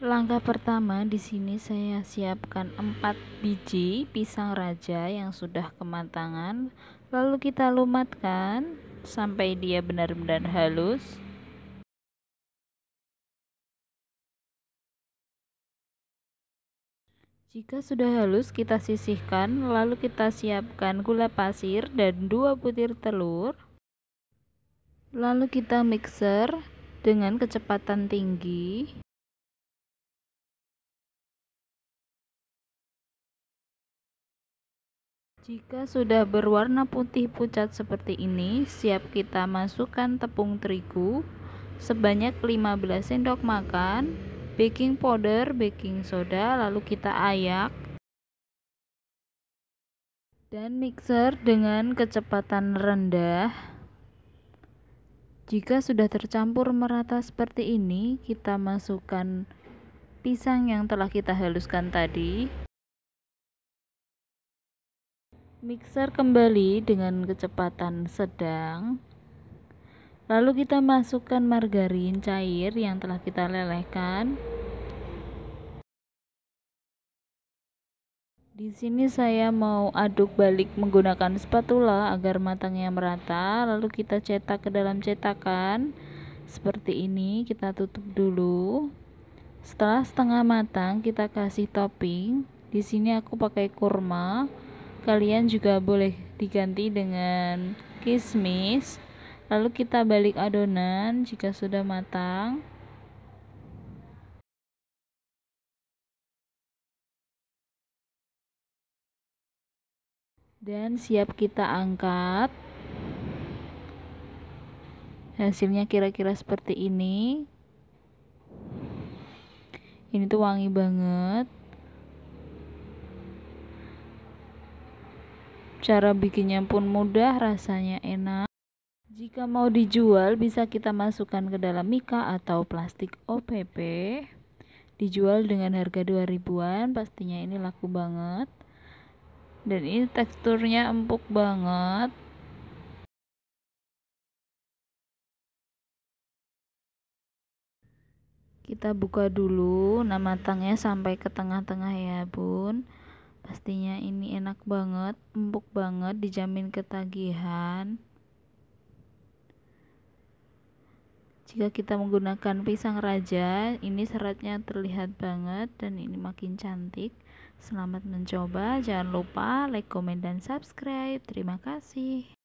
Langkah pertama di sini saya siapkan 4 biji pisang raja yang sudah kematangan, lalu kita lumatkan sampai dia benar-benar halus. Jika sudah halus kita sisihkan, lalu kita siapkan gula pasir dan 2 butir telur. Lalu kita mixer dengan kecepatan tinggi. Jika sudah berwarna putih pucat seperti ini, siap kita masukkan tepung terigu sebanyak 15 sendok makan, baking powder, baking soda, lalu kita ayak dan mixer dengan kecepatan rendah. Jika sudah tercampur merata seperti ini, kita masukkan pisang yang telah kita haluskan tadi mixer kembali dengan kecepatan sedang lalu kita masukkan margarin cair yang telah kita lelehkan di sini saya mau aduk balik menggunakan spatula agar matangnya merata lalu kita cetak ke dalam cetakan seperti ini kita tutup dulu setelah setengah matang kita kasih topping di sini aku pakai kurma Kalian juga boleh diganti dengan kismis. Lalu kita balik adonan jika sudah matang. Dan siap kita angkat. Hasilnya kira-kira seperti ini. Ini tuh wangi banget. Cara bikinnya pun mudah, rasanya enak. Jika mau dijual, bisa kita masukkan ke dalam mika atau plastik OPP. Dijual dengan harga 2000-an, pastinya ini laku banget. Dan ini teksturnya empuk banget. Kita buka dulu, nah matangnya sampai ke tengah-tengah ya, Bun pastinya ini enak banget empuk banget dijamin ketagihan jika kita menggunakan pisang raja ini seratnya terlihat banget dan ini makin cantik selamat mencoba jangan lupa like, komen, dan subscribe terima kasih